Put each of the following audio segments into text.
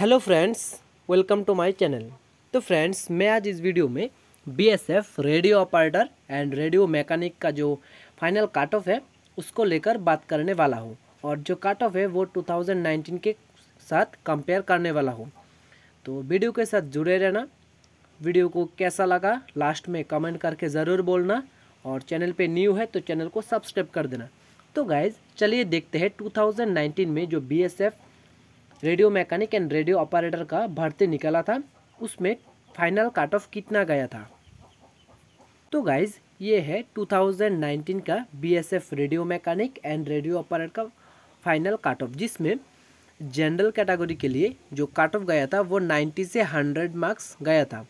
hello friends welcome to my channel तो friends मैं आज इस वीडियो में BSF radio operator and radio mechanic का जो फाइनल काट ऑफ है उसको लेकर बात करने वाला हूँ और जो काट ऑफ है वो 2019 के साथ कंपेयर करने वाला हूँ तो वीडियो के साथ जुड़े रहना वीडियो को कैसा लगा लास्ट में कमेंट करके ज़रूर बोलना और चैनल पर न्यू है तो चैनल को सब्सक्राइब कर देना तो गाइज़ चलिए देखते हैं टू में जो बी radio mechanic and radio operator का भर्ती निकला था उसमें फाइनल कट ऑफ कितना गया था तो गाइज ये है 2019 का BSF radio mechanic and radio operator का फाइनल कट ऑफ जिसमें जनरल कैटेगरी के लिए जो कट ऑफ गया था वो 90 से 100 मार्क्स गया था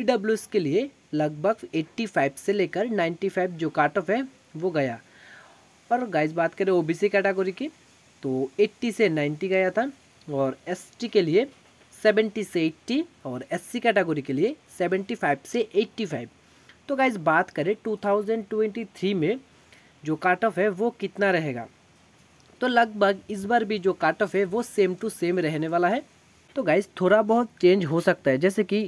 ई e के लिए लगभग 85 से लेकर 95 जो कट ऑफ है वो गया और गाइज बात करें ओबीसी कैटेगरी की तो 80 से 90 गया था और एस के लिए 70 से 80 और एस कैटेगरी के लिए 75 से 85 तो गाइज बात करें 2023 में जो काट ऑफ है वो कितना रहेगा तो लगभग इस बार भी जो काट ऑफ है वो सेम टू सेम रहने वाला है तो गाइज थोड़ा बहुत चेंज हो सकता है जैसे कि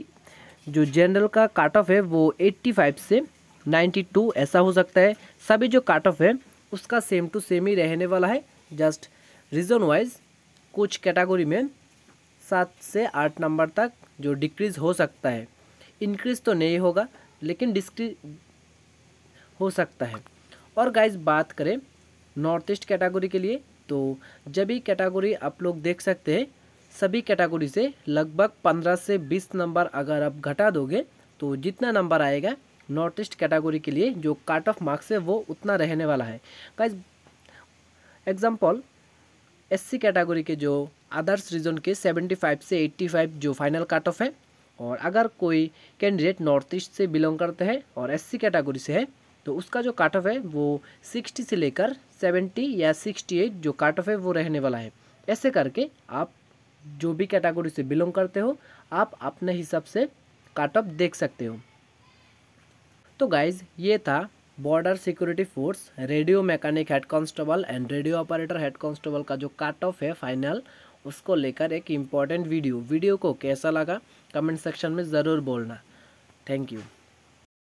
जो जनरल का काट ऑफ है वो 85 से 92 ऐसा हो सकता है सभी जो काट ऑफ है उसका सेम टू सेम ही रहने वाला है जस्ट रीज़न वाइज कुछ कैटेगरी में सात से आठ नंबर तक जो डिक्रीज़ हो सकता है इंक्रीज़ तो नहीं होगा लेकिन डिस्क्री हो सकता है और गाइज बात करें नॉर्थ ईस्ट कैटेगरी के लिए तो जब भी कैटेगरी आप लोग देख सकते हैं सभी कैटेगरी से लगभग पंद्रह से बीस नंबर अगर आप घटा दोगे तो जितना नंबर आएगा नॉर्थ ईस्ट कैटेगरी के लिए जो काट ऑफ मार्क्स है वो उतना रहने वाला है गाइज एग्जाम्पल एससी कैटेगरी के जो अदर्स रीजन के 75 से 85 जो फाइनल कट ऑफ है और अगर कोई कैंडिडेट नॉर्थ ईस्ट से बिलोंग करते हैं और एससी कैटेगरी से है तो उसका जो कट ऑफ है वो 60 से लेकर 70 या 68 जो कट ऑफ है वो रहने वाला है ऐसे करके आप जो भी कैटेगरी से बिलोंग करते हो आप अपने हिसाब से कट ऑफ देख सकते हो तो गाइज़ ये था Border Security Force radio mechanic head constable and radio operator head constable का जो कट ऑफ है फाइनल उसको लेकर एक इम्पॉर्टेंट वीडियो वीडियो को कैसा लगा कमेंट सेक्शन में ज़रूर बोलना थैंक यू